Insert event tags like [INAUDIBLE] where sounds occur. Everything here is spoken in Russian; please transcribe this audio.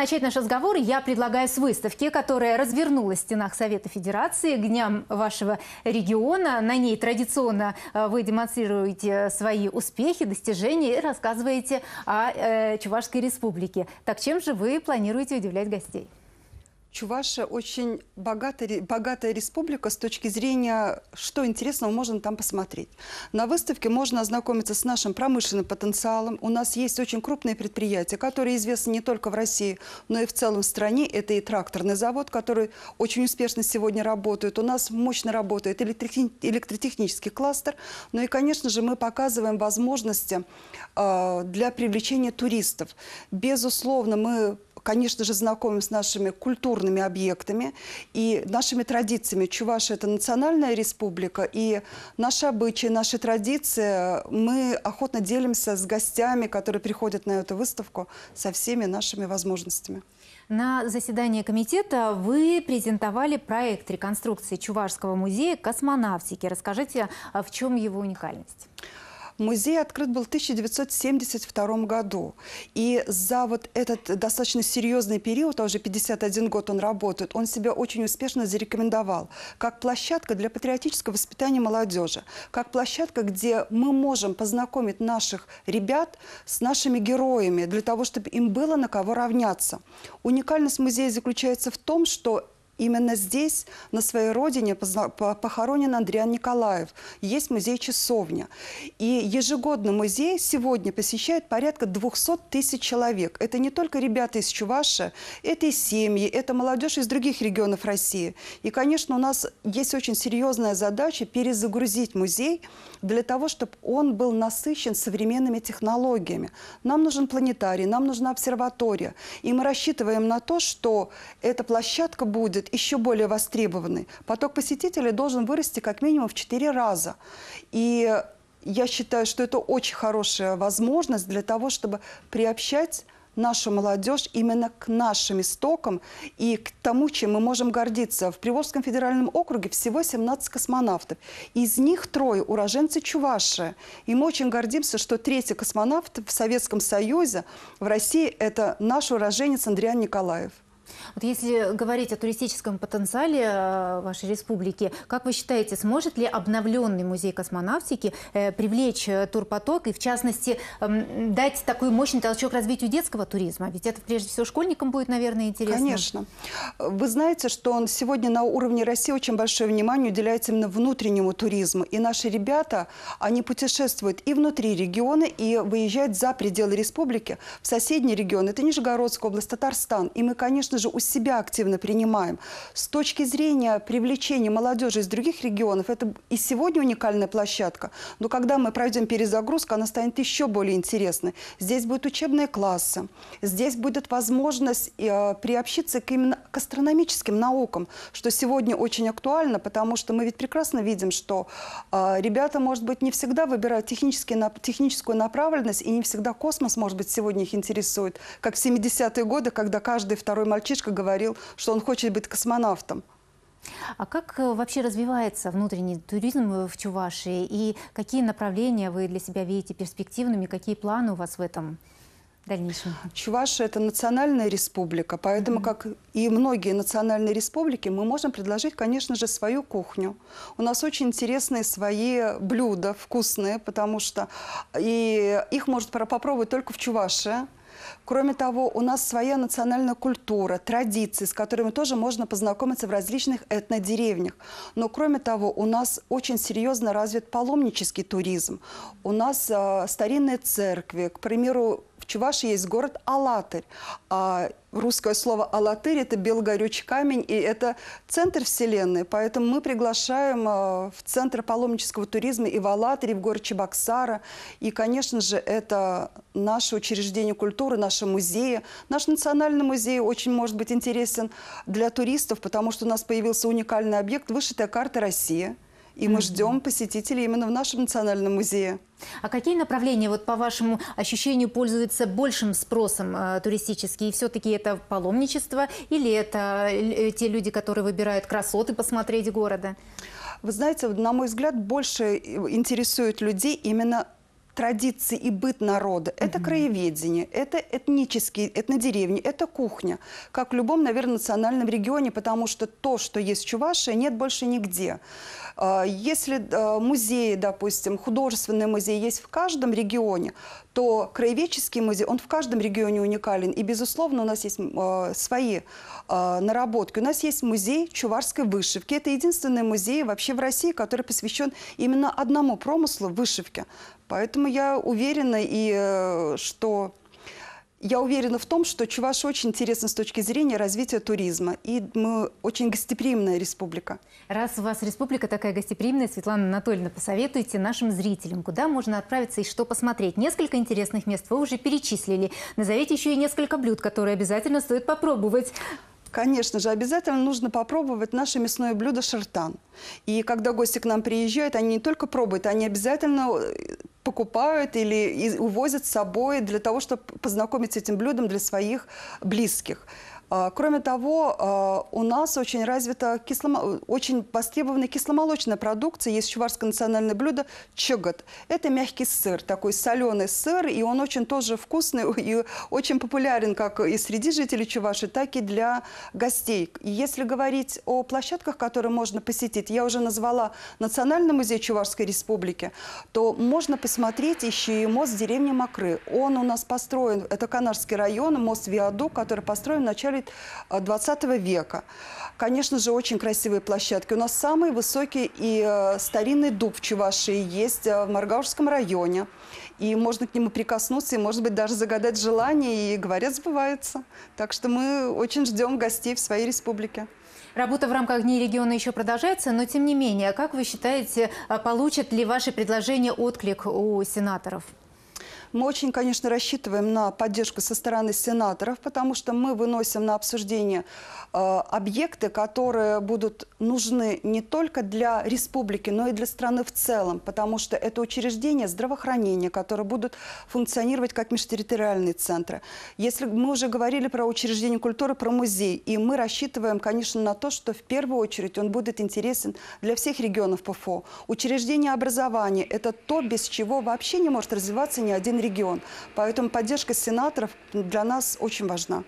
начать наш разговор я предлагаю с выставки, которая развернулась в стенах Совета Федерации к дням вашего региона. На ней традиционно э, вы демонстрируете свои успехи, достижения и рассказываете о э, Чувашской республике. Так чем же вы планируете удивлять гостей? Чувашия очень богатая, богатая республика с точки зрения, что интересного можно там посмотреть. На выставке можно ознакомиться с нашим промышленным потенциалом. У нас есть очень крупные предприятия, которые известны не только в России, но и в целом в стране. Это и тракторный завод, который очень успешно сегодня работает. У нас мощно работает электротехнический кластер. Ну и, конечно же, мы показываем возможности а, для привлечения туристов. Безусловно, мы конечно же, знакомим с нашими культурными объектами и нашими традициями. Чувашия – это национальная республика, и наши обычаи, наши традиции мы охотно делимся с гостями, которые приходят на эту выставку, со всеми нашими возможностями. На заседании комитета вы презентовали проект реконструкции Чувашского музея космонавтики. Расскажите, а в чем его уникальность? Музей открыт был в 1972 году. И за вот этот достаточно серьезный период, а уже 51 год он работает, он себя очень успешно зарекомендовал как площадка для патриотического воспитания молодежи, как площадка, где мы можем познакомить наших ребят с нашими героями, для того, чтобы им было на кого равняться. Уникальность музея заключается в том, что Именно здесь, на своей родине, похоронен Андриан Николаев. Есть музей-часовня. И ежегодно музей сегодня посещает порядка 200 тысяч человек. Это не только ребята из Чуваши, это и семьи, это молодежь из других регионов России. И, конечно, у нас есть очень серьезная задача перезагрузить музей для того, чтобы он был насыщен современными технологиями. Нам нужен планетарий, нам нужна обсерватория. И мы рассчитываем на то, что эта площадка будет еще более востребованный. Поток посетителей должен вырасти как минимум в 4 раза. И я считаю, что это очень хорошая возможность для того, чтобы приобщать нашу молодежь именно к нашим истокам и к тому, чем мы можем гордиться. В Приволжском федеральном округе всего 17 космонавтов. Из них трое – уроженцы Чуваши. И мы очень гордимся, что третий космонавт в Советском Союзе, в России – это наш уроженец Андриан Николаев. Вот если говорить о туристическом потенциале э, вашей республики, как вы считаете, сможет ли обновленный музей космонавтики э, привлечь э, турпоток и, в частности, эм, дать такой мощный толчок развитию детского туризма? Ведь это, прежде всего, школьникам будет, наверное, интересно. Конечно. Вы знаете, что он сегодня на уровне России очень большое внимание уделяется именно внутреннему туризму. И наши ребята, они путешествуют и внутри региона, и выезжают за пределы республики в соседние регионы. Это Нижегородская область, Татарстан. И мы, конечно же, у себя активно принимаем. С точки зрения привлечения молодежи из других регионов, это и сегодня уникальная площадка, но когда мы пройдем перезагрузку, она станет еще более интересной. Здесь будут учебные классы, здесь будет возможность э, приобщиться к именно к астрономическим наукам, что сегодня очень актуально, потому что мы ведь прекрасно видим, что э, ребята, может быть, не всегда выбирают технические, на, техническую направленность, и не всегда космос, может быть, сегодня их интересует, как в 70-е годы, когда каждый второй мальчик мальчишка говорил, что он хочет быть космонавтом. А как э, вообще развивается внутренний туризм э, в Чувашии? И какие направления вы для себя видите перспективными? Какие планы у вас в этом? дальнейшем? Чувашия – это национальная республика, поэтому, mm -hmm. как и многие национальные республики, мы можем предложить, конечно же, свою кухню. У нас очень интересные свои блюда, вкусные, потому что и их может попробовать только в Чувашии. Кроме того, у нас своя национальная культура, традиции, с которыми тоже можно познакомиться в различных этнодеревнях. Но кроме того, у нас очень серьезно развит паломнический туризм. У нас э, старинные церкви, к примеру, в Чувашии есть город Алатырь. А русское слово «Алатырь» – это белгорючий камень, и это центр вселенной. Поэтому мы приглашаем а, в Центр паломнического туризма и в Алатырь, и в город Чебоксара. И, конечно же, это наше учреждение культуры, наши музеи. Наш национальный музей очень может быть интересен для туристов, потому что у нас появился уникальный объект – вышитая карта России – и мы ждем посетителей именно в нашем национальном музее. А какие направления, вот по вашему ощущению, пользуются большим спросом э, туристические? Все-таки это паломничество или это э, те люди, которые выбирают красоты посмотреть города? Вы знаете, на мой взгляд, больше интересует людей именно традиции и быт народа. Это угу. краеведение, это этнические, этнодеревни, это кухня. Как в любом, наверное, национальном регионе, потому что то, что есть в Чувашии, нет больше нигде. А, если а, музеи, допустим, художественные музеи есть в каждом регионе, то краеведческий музей, он в каждом регионе уникален. И, безусловно, у нас есть э, свои э, наработки. У нас есть музей чуварской вышивки. Это единственный музей вообще в России, который посвящен именно одному промыслу – вышивке. Поэтому я уверена, и, э, что я уверена в том, что Чуваш очень интересна с точки зрения развития туризма. И мы очень гостеприимная республика. Раз у вас республика такая гостеприимная, Светлана Анатольевна, посоветуйте нашим зрителям, куда можно отправиться и что посмотреть. Несколько интересных мест вы уже перечислили. Назовите еще и несколько блюд, которые обязательно стоит попробовать. Конечно же, обязательно нужно попробовать наше мясное блюдо шартан. И когда гости к нам приезжают, они не только пробуют, они обязательно э, покупают или увозят с собой для того, чтобы познакомить с этим блюдом для своих близких. А, кроме того, а, у нас очень развита кисломо... очень востребована кисломолочная продукция. Есть чувашское национальное блюдо чогот. Это мягкий сыр, такой соленый сыр, и он очень тоже вкусный [LAUGHS] и очень популярен как и среди жителей Чуваши, так и для гостей. И если говорить о площадках, которые можно посетить, я уже назвала Национальный музей Чувашской Республики, то можно посмотреть еще и мост деревни Макры. Он у нас построен, это Канарский район, мост Виаду, который построен в начале культурой 20 э, века. Конечно же, очень красивые площадки. У нас самый высокий и э, старинный дуб э, в Чувашии есть в Маргаушском районе. И можно к нему прикоснуться, и, может быть, даже загадать желание, и, говорят, сбывается. Так что мы очень ждем гостей в своей республике. Работа в рамках Дней региона еще продолжается, но тем не менее, как вы считаете, получат ли ваши предложения отклик у сенаторов? Мы очень, конечно, рассчитываем на поддержку со стороны сенаторов, потому что мы выносим на обсуждение э, объекты, которые будут нужны не только для республики, но и для страны в целом, потому что это учреждения здравоохранения, которые будут функционировать как межтерриториальные центры. Если мы уже говорили про учреждение культуры, про музей, и мы рассчитываем, конечно, на то, что в первую очередь он будет интересен для всех регионов ПФО. Учреждение образования – это то, без чего вообще не может развиваться ни один регион. Поэтому поддержка сенаторов для нас очень важна.